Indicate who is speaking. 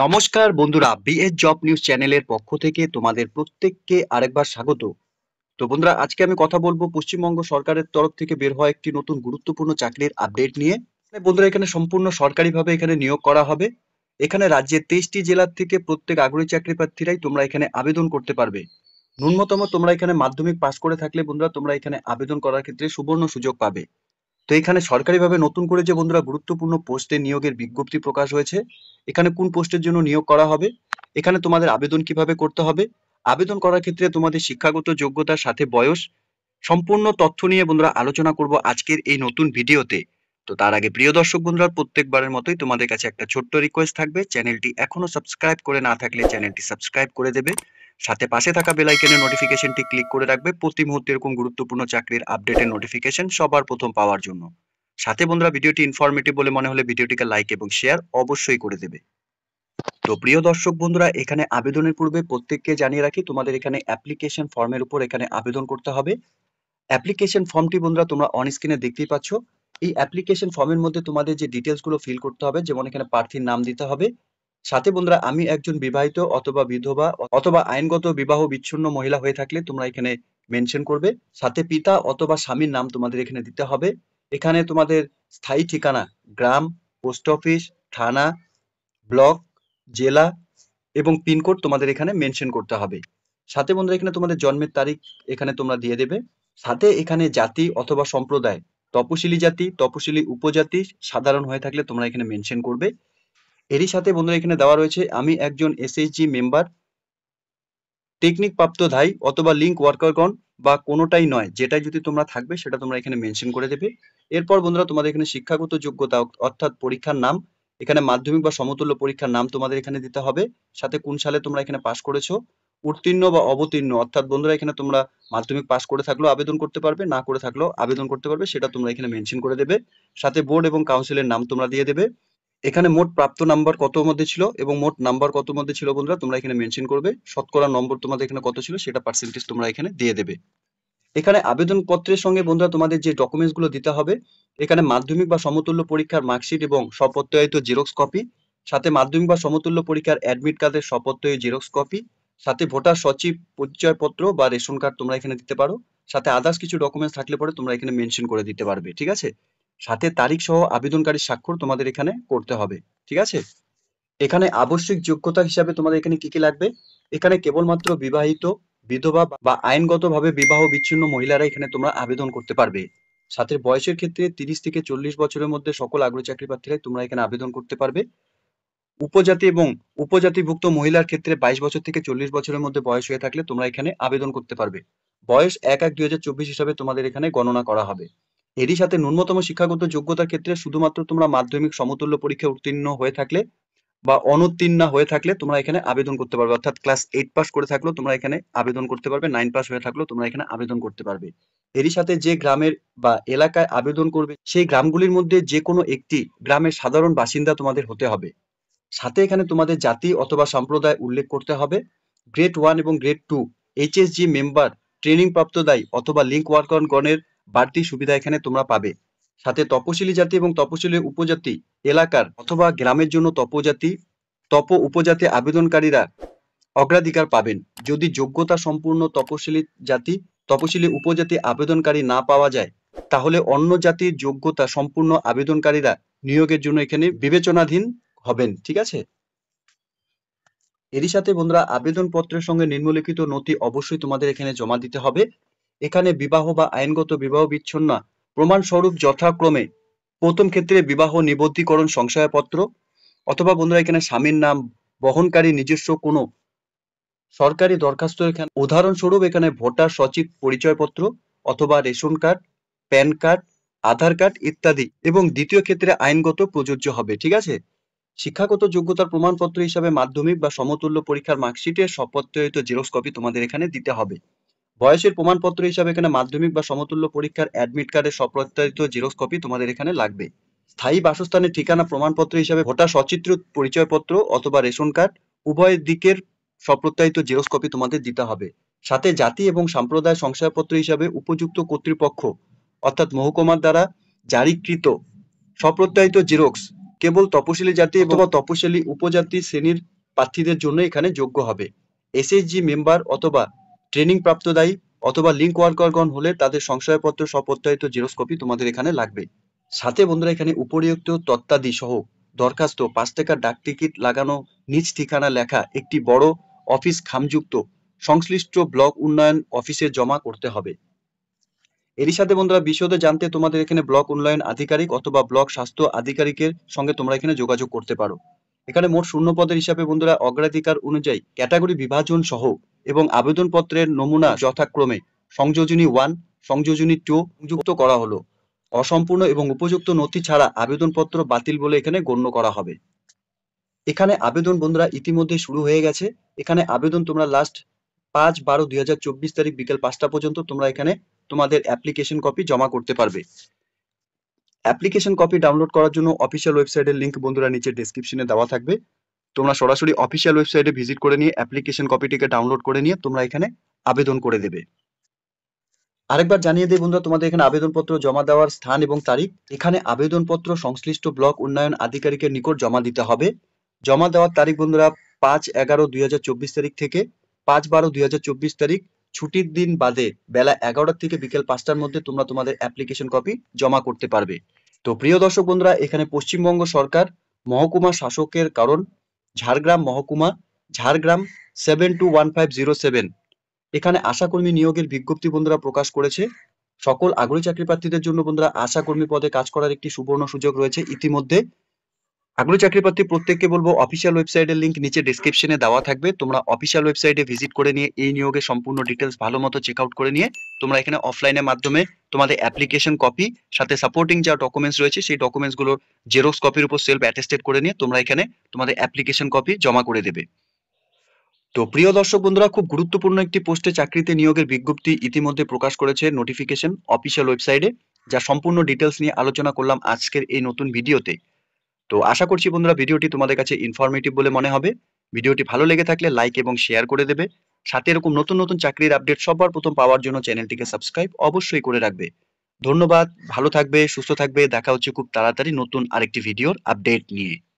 Speaker 1: নমস্কার বন্ধুরা BS job news চ্যানেলের পক্ষ থেকে তোমাদের প্রত্যেককে আরেকবার স্বাগত তো বন্ধুরা আজকে আমি কথা বলবো পশ্চিমবঙ্গ সরকারের তরফ থেকে বের হওয়া একটি নতুন গুরুত্বপূর্ণ চাকরির আপডেট নিয়ে মানে বন্ধুরা এখানে সম্পূর্ণ সরকারিভাবে এখানে নিয়োগ করা হবে এখানে রাজ্যের তেইশটি জেলার থেকে প্রত্যেক আগ্রহী চাকরি প্রার্থীরাই তোমরা এখানে আবেদন করতে পারবে ন্যূনতম তোমরা এখানে মাধ্যমিক পাশ করে থাকলে বন্ধুরা তোমরা এখানে আবেদন করার ক্ষেত্রে সুবর্ণ সুযোগ পাবে তো এখানে সরকারিভাবে নতুন করে যে বন্ধুরা গুরুত্বপূর্ণ পোস্টে নিয়োগের বিজ্ঞপ্তি প্রকাশ হয়েছে এখানে কোন পোস্টের জন্য নিয়োগ করা হবে এখানে তোমাদের আবেদন কিভাবে করতে হবে আবেদন করার ক্ষেত্রে তোমাদের শিক্ষাগত যোগ্যতার সাথে বয়স সম্পূর্ণ তথ্য নিয়ে বন্ধুরা আলোচনা করব আজকের এই নতুন ভিডিওতে তো তার আগে প্রিয় দর্শক বন্ধুরা প্রত্যেকবারের মতোই তোমাদের কাছে একটা ছোট্ট রিকোয়েস্ট থাকবে চ্যানেলটি এখনো সাবস্ক্রাইব করে না থাকলে চ্যানেলটি সাবস্ক্রাইব করে দেবে সাথে পাশে থাকা বেলাইকেনের নোটিফিকেশনটি ক্লিক করে রাখবে প্রতি মুহূর্তে এরকম গুরুত্বপূর্ণ চাকরির আপডেটের নোটিফিকেশন সবার প্রথম পাওয়ার জন্য সাথে বন্ধুরা ভিডিওটি ইনফরমেটিভ বলে মনে হলে ভিডিওটিকে লাইক এবং শেয়ার অবশ্যই করে দেবে তো প্রিয় দর্শক বন্ধুরা এখানে আবেদনের পূর্বে প্রত্যেককে জানিয়ে রাখি তোমাদের এখানে অ্যাপ্লিকেশন ফর্মের উপর এখানে আবেদন করতে হবে অ্যাপ্লিকেশন ফর্মটি বন্ধুরা তোমরা অন স্ক্রিনে দেখতেই পাচ্ছ এই অ্যাপ্লিকেশন ফর্মের মধ্যে তোমাদের যে ডিটেলসগুলো ফিল করতে হবে যেমন এখানে প্রার্থীর নাম দিতে হবে সাথে বন্ধুরা আমি একজন বিবাহিত অথবা বিধবা অথবা আইনগত বিবাহ বিচ্ছিন্ন মহিলা হয়ে থাকলে তোমরা এখানে মেনশন করবে সাথে পিতা অথবা স্বামীর নাম তোমাদের এখানে দিতে হবে এখানে তোমাদের স্থায়ী ঠিকানা গ্রাম পোস্ট অফিস থানা ব্লক জেলা এবং পিনকোড তোমাদের এখানে মেনশন করতে হবে সাথে বন্ধুরা এখানে তোমাদের জন্মের তারিখ এখানে তোমরা দিয়ে দেবে সাথে এখানে জাতি অথবা সম্প্রদায় তপশিলি জাতি তপশিলি উপজাতি সাধারণ হয়ে থাকলে তোমরা এখানে মেনশন করবে এরই সাথে বন্ধুরা এখানে দেওয়া রয়েছে আমি একজন এসএসজি মেম্বার টেকনিক প্রাপ্ত ধাই অথবা লিঙ্ক ওয়ার্কারগণ বা কোনোটাই নয় যেটা যদি তোমরা থাকবে সেটা তোমরা এখানে মেনশন করে দেবে এরপর বন্ধুরা তোমাদের এখানে শিক্ষাগত যোগ্যতা অর্থাৎ পরীক্ষার নাম এখানে মাধ্যমিক বা সমতুল্য পরীক্ষার নাম তোমাদের এখানে দিতে হবে সাথে কোন সালে তোমরা এখানে পাশ করেছো উত্তীর্ণ বা অবতীর্ণ অর্থাৎ বন্ধুরা এখানে তোমরা মাধ্যমিক পাশ করে থাকলেও আবেদন করতে পারবে না করে থাকলেও আবেদন করতে পারবে সেটা তোমরা এখানে মেনশন করে দেবে সাথে বোর্ড এবং কাউন্সিলের নাম তোমরা দিয়ে দেবে এখানে মোট প্রাপ্ত নাম্বার কত মধ্যে ছিল এবং মোট নাম্বার কত মধ্যে ছিল বন্ধুরা তোমরা এখানে মেনশন করবে শতকরা নম্বর তোমাদের এখানে কত ছিল সেটা পার্সেন্টেজ তোমরা এখানে দিয়ে দেবে এখানে আবেদনপত্রের সঙ্গে বন্ধুরা তোমাদের যে ডকুমেন্টস গুলো দিতে হবে এখানে মাধ্যমিক বা সমতুল্য পরীক্ষার মার্কশিট এবং সপত্যায়িত জেরক্স কপি সাথে মাধ্যমিক বা সমতুল্য পরীক্ষার অ্যাডমিট কার্ডের সপত্যায়িত জেরক্স কপি সাথে ভোটার সচিব পরিচয়পত্র বা রেশন কার্ড তোমরা এখানে দিতে পারো সাথে আদার্স কিছু ডকুমেন্টস থাকলে পরে তোমরা এখানে মেনশন করে দিতে পারবে ঠিক আছে সাথে তারিখ সহ আবেদনকারী স্বাক্ষর তোমাদের এখানে করতে হবে ঠিক আছে এখানে আবশ্যিক যোগ্যতা হিসাবে তোমাদের এখানে কি কি লাগবে এখানে কেবলমাত্র বিবাহিত বিধবা বা আইনগতভাবে বিবাহ বিচ্ছিন্ন মহিলারা এখানে তোমরা আবেদন করতে পারবে সাথে বয়সের ক্ষেত্রে তিরিশ থেকে চল্লিশ বছরের মধ্যে সকল আগ্রহ চাকরি প্রার্থীরাই তোমরা এখানে আবেদন করতে পারবে উপজাতি এবং উপজাতিভুক্ত মহিলার ক্ষেত্রে বাইশ বছর থেকে চল্লিশ বছরের মধ্যে বয়স হয়ে থাকলে তোমরা এখানে আবেদন করতে পারবে বয়স এক এক দুই হাজার চব্বিশ হিসাবে তোমাদের এখানে গণনা করা হবে এরই সাথে ন্যূনতম শিক্ষাগত যোগ্যতার ক্ষেত্রে শুধুমাত্র তোমরা মাধ্যমিক সমতুল্য পরীক্ষা উত্তীর্ণ হয়ে থাকলে বা অনুত্তীর্ণ হয়ে থাকলে তোমরা এখানে আবেদন করতে পারবে অর্থাৎ ক্লাস এইট পাস করে থাকলেও তোমরা এখানে আবেদন করতে পারবে নাইন পাস হয়ে থাকলেও তোমরা এখানে আবেদন করতে পারবে এরই সাথে যে গ্রামের বা এলাকায় আবেদন করবে সেই গ্রামগুলির মধ্যে যে কোনো একটি গ্রামের সাধারণ বাসিন্দা তোমাদের হতে হবে সাথে এখানে তোমাদের জাতি অথবা সম্প্রদায় উল্লেখ করতে হবে গ্রেড ওয়ান এবং grade two HSG member training প্রাপ্তদায়ী অথবা লিঙ্ক গণের বাড়তি সুবিধা এখানে তোমরা পাবে সাথে তপশিলি জাতি এবং তপশিলি উপজাতি এলাকার অথবা গ্রামের জন্য তপজাতি তপ উপজাতি আবেদনকারীরা অগ্রাধিকার পাবেন যদি যোগ্যতা সম্পূর্ণ তপশিলি জাতি তপশিলি উপজাতি আবেদনকারী না পাওয়া যায় তাহলে অন্য জাতির যোগ্যতা সম্পূর্ণ আবেদনকারীরা নিয়োগের জন্য এখানে বিবেচনাধীন হবেন ঠিক আছে এরই সাথে বন্ধুরা আবেদনপত্রের সঙ্গে নিম্নলিখিত নথি অবশ্যই তোমাদের এখানে জমা দিতে হবে এখানে বিবাহ বা আইনগত বিবাহ বিচ্ছন্ন প্রমাণস্বরূপ যথাক্রমে প্রথম ক্ষেত্রে বিবাহ নিবন্ধীকরণ সংশয়পত্র অথবা বন্ধুরা এখানে স্বামীর নাম বহনকারী নিজস্ব কোনো সরকারি দরখাস্ত এখানে উদাহরণস্বরূপ এখানে ভোটার সচিব পরিচয়পত্র অথবা ration card PAN card Aadhaar card ইত্যাদি এবং দ্বিতীয় ক্ষেত্রে আইনগত প্রযোজ্য হবে ঠিক আছে শিক্ষাগত যোগ্যতার প্রমাণপত্র হিসাবে মাধ্যমিক বা সমতুল্য পরীক্ষার মার্কশিটের শপথ জেরক্স কপি তোমাদের এখানে দিতে হবে বয়সের প্রমাণপত্র হিসাবে এখানে মাধ্যমিক বা সমতুল্য পরীক্ষার অ্যাডমিট কার্ডের সপ্রত্যায়িত জেরক্স কপি তোমাদের এখানে লাগবে স্থায়ী বাসস্থানের ঠিকানা প্রমাণপত্র হিসাবে ভোটার সচিত্র পরিচয়পত্র অথবা রেশন কার্ড উভয় দিকের সপ্রত্যায়িত জেরক্স কপি তোমাদের দিতে হবে সাথে জাতি এবং সাম্প্রদায় সংশয়পত্র হিসাবে উপযুক্ত কর্তৃপক্ষ অর্থাৎ মহকুমার দ্বারা জারিকৃত সপ্রত্যায়িত জেরক্স কেবল তপশিলি জাতি অথবা তপশিলি উপজাতি শ্রেণীর প্রার্থীদের জন্য এখানে যোগ্য হবে এসএসজি মেম্বার অথবা ট্রেনিং প্রাপ্তদায়ী অথবা লিঙ্ক ওয়ার্কারগণ হলে তাদের সংশয়পত্র সপ্রত্যয়িত জিরোস্কপি তোমাদের এখানে লাগবে সাথে বন্ধুরা এখানে উপরিয়ুক্ত তত্ত্বাদি সহ দরখাস্ত পাঁচ টাকার ডাক টিকিট লাগানো নিজ ঠিকানা লেখা একটি বড় অফিস খামযুক্ত সংশ্লিষ্ট ব্লক উন্নয়ন অফিসে জমা করতে হবে এরই সাথে বন্ধুরা বিশদে জানতে তোমাদের এখানে ব্লক উন্নয়ন আধিকারিক অথবা ব্লক স্বাস্থ্য আধিকারিকের সঙ্গে তোমরা এখানে যোগাযোগ করতে পারো এখানে মোট শূন্য পদের হিসাবে বন্ধুরা অগ্রাধিকার অনুযায়ী ক্যাটাগরি বিভাজন সহ এবং আবেদনপত্রের নমুনা যথাক্রমে সংযোজনী ওয়ান সংযোজনী টু যুক্ত করা হলো অসম্পূর্ণ এবং উপযুক্ত নথি ছাড়া আবেদনপত্র বাতিল বলে এখানে গণ্য করা হবে এখানে আবেদন বন্ধুরা ইতিমধ্যে শুরু হয়ে গেছে এখানে আবেদন তোমরা লাস্ট পাঁচ বারো দুই হাজার চব্বিশ তারিখ বিকেল পাঁচটা পর্যন্ত তোমরা এখানে তোমাদের অ্যাপ্লিকেশন কপি জমা করতে পারবে অ্যাপ্লিকেশন কপি ডাউনলোড করার জন্য অফিসিয়াল ওয়েবসাইটের লিঙ্ক বন্ধুরা নিচে ডিসক্রিপশনে দেওয়া থাকবে তোমরা সরাসরি অফিসিয়াল ওয়েবসাইটে ভিজিট করে নিয়ে অ্যাপ্লিকেশন কপিটিকে ডাউনলোড করে নিয়ে তোমরা এখানে আবেদন করে দেবে আরেকবার জানিয়ে দিই বন্ধুরা তোমাদের এখানে আবেদনপত্র জমা দেওয়ার স্থান এবং তারিখ এখানে আবেদনপত্র সংশ্লিষ্ট ব্লক উন্নয়ন আধিকারিকের নিকট জমা দিতে হবে জমা দেওয়ার তারিখ বন্ধুরা পাঁচ এগারো দুই তারিখ থেকে পাঁচ বারো দুই তারিখ ছুটির দিন বাদে বেলা এগারোটার থেকে বিকেল পাঁচটার মধ্যে তোমরা তোমাদের অ্যাপ্লিকেশন কপি জমা করতে পারবে তো প্রিয় দর্শক বন্ধুরা এখানে পশ্চিমবঙ্গ সরকার মহকুমা শাসকের কারণ ঝাড়গ্রাম মহকুমা Jhargram seven two one five zero seven এখানে আশাকর্মী নিয়োগের বিজ্ঞপ্তি বন্ধুরা প্রকাশ করেছে সকল আগ্রহী চাকরি প্রার্থীদের জন্য বন্ধুরা আশাকর্মী পদে কাজ করার একটি সুবর্ণ সুযোগ রয়েছে ইতিমধ্যে আগ্রহী চাকরি প্রার্থী প্রত্যেককে বলবো অফিসিয়াল ওয়েবসাইটের লিঙ্ক নিচে ডিসক্রিপশনে দেওয়া থাকবে তোমরা অফিসিয়াল ওয়েবসাইটে ভিজিট করে নিয়ে এই নিয়োগের সম্পূর্ণ ডিটেলস ভালো মতো চেক আউট করে নিয়ে তোমরা এখানে অফলাইনের মাধ্যমে তোমাদের অ্যাপ্লিকেশন কপি সাথে সাপোর্টিং যা ডকুমেন্টস রয়েছে সেই ডকুমেন্টসগুলোর জেরক্স কপির উপর সেলফ অ্যাটেস্টেড করে নিয়ে তোমরা এখানে তোমাদের অ্যাপ্লিকেশন কপি জমা করে দেবে তো প্রিয় দর্শক বন্ধুরা খুব গুরুত্বপূর্ণ একটি পোস্টে চাকরিতে নিয়োগের বিজ্ঞপ্তি ইতিমধ্যে প্রকাশ করেছে নোটিফিকেশন অফিসিয়াল ওয়েবসাইটে যা সম্পূর্ণ ডিটেলস নিয়ে আলোচনা করলাম আজকের এই নতুন ভিডিওতে তো আশা করছি বন্ধুরা ভিডিওটি তোমাদের কাছে ইনফরমেটিভ বলে মনে হবে ভিডিওটি ভালো লেগে থাকলে লাইক এবং শেয়ার করে দেবে সাথে এরকম নতুন নতুন চাকরির আপডেট সবার প্রথম পাওয়ার জন্য চ্যানেলটিকে সাবস্ক্রাইব অবশ্যই করে রাখবে ধন্যবাদ ভালো থাকবে সুস্থ থাকবে দেখা হচ্ছে খুব তাড়াতাড়ি নতুন আরেকটি ভিডিওর আপডেট নিয়ে